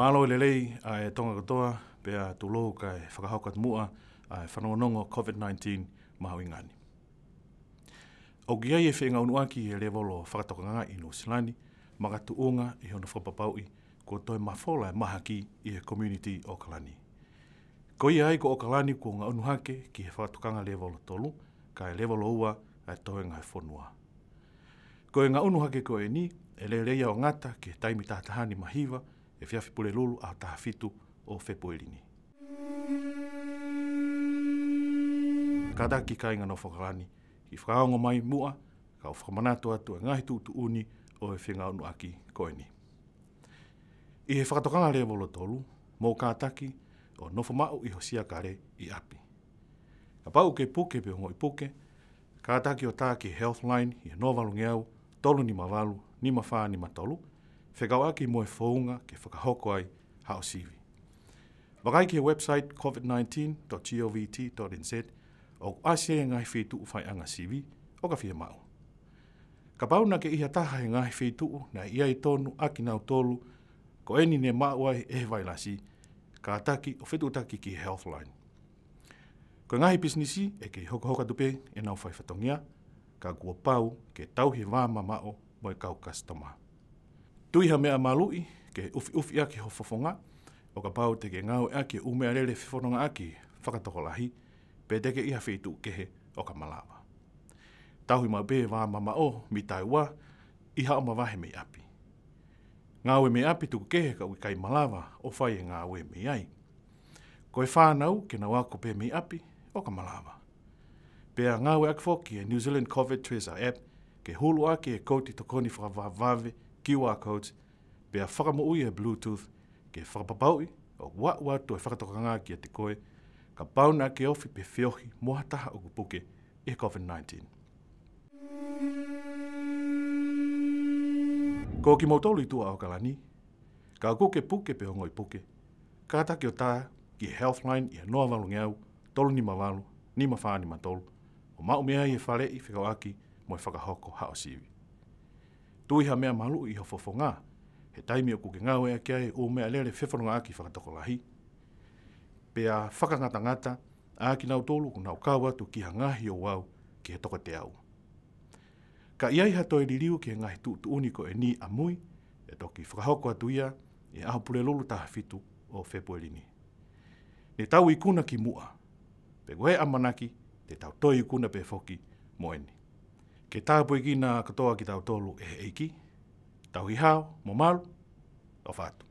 Malo le lei a e tonga katoa pe a tulo ka e whakahaukat mua a e whanongonongo COVID-19 mahawi ngani. O gia e whenga unuaki e levolo whakatoka nganga i Nusilani, maka tuunga i hono whapapaui kua toi mawhola e mahaki i e community o Kalani. Ko ia ai ko o Kalani kua nga unuhake ki he whakatokanga levolo tolu, ka e levolo ua e toi ngai whonua. Ko e nga unuhake ko e ni, e le reia o ngata ki he taimi tahatahani mahiwa, e fiafi pule lulu a taha o fepo ilini. Kada ki kainga no whakarani, i whakaongo mai mua, ka o whakamanato atu e ngahi tūtu uni o e whinga unu aki koini. I he whakatokanga lea volo tolu, mō kātaki, o nofo mau i hosia kare i api. Ka pau ke puke pe hongo i puke, kātaki o tāki Healthline i he novalu ngeau, tolu ni mawalu, ni mawha, ni matolu, whekau aki mo e ke whakahoko ai hao siwi. Wakai ke website covid19.govt.nz o asia e ngai whetu u whai anga siwi o ka whia mau. Ka pauna ke iha taha e ngai whetu u na ia i tonu aki nau tolu ko eni ne mauai e vai lasi ka ataki o whetu taki ki Healthline. Ko ngahi pisnisi e ke hoka hoka dupe e nau whai ka kua ke tauhi wāma mao mo kau customer tuiha mea malui, ke ufi ufi ake ho fofonga, o ka pau teke ngau ake umea lele fifononga ake whakatoko lahi, pe teke iha whetu kehe o ka malawa. Tahui mau pe wā mama o, mi tai wā, iha o mawahe mei api. Ngāwe mei api tu kehe ka uikai malawa, o whai e ngāwe mei ai. Koe whānau ke na wako pe mei api, o ka malawa. Pea ngāwe ake fōki e New Zealand COVID-19 app, ke hulu ake e kouti tokoni whakavavave, QR codes pe a whakamo ui e Bluetooth ke whakapapau i o wa wa tu e whakatokanga ki a te koe ka pauna ke ofi pe whiohi mohataha o kupuke e COVID-19. Ko ki mautolu i tua o kalani, ka ko ke puke pe hongoi puke, ka ata ki o tā ki Healthline i a noa walu ngau, tolu ni mawalu, ni mawhaa ni mawtolu, o maumea i e whare i whikau aki mo e whakahoko hao tui ha mea malu i ho fofonga. He taimi o kuke ngāwe a kiai e o mea lele whewhanunga aki whakatoko lahi. Pea whakangata ngata, aki nau tolu ku nau kawa tu ki ha ngahi o wau ki he toko te au. Ka iai ha toi liriu ki he ngahi tu tu uniko e ni a mui, e toki whakahoko atu ia e ahopule lulu taha fitu o whepoelini. Ne tau i kuna ki mua, pe goe amanaki, te tau toi i kuna pe foki moeni ke tāpu i ki nā katoa ki tau tōlu e heiki, tau hi hao, mō malu, o fātu.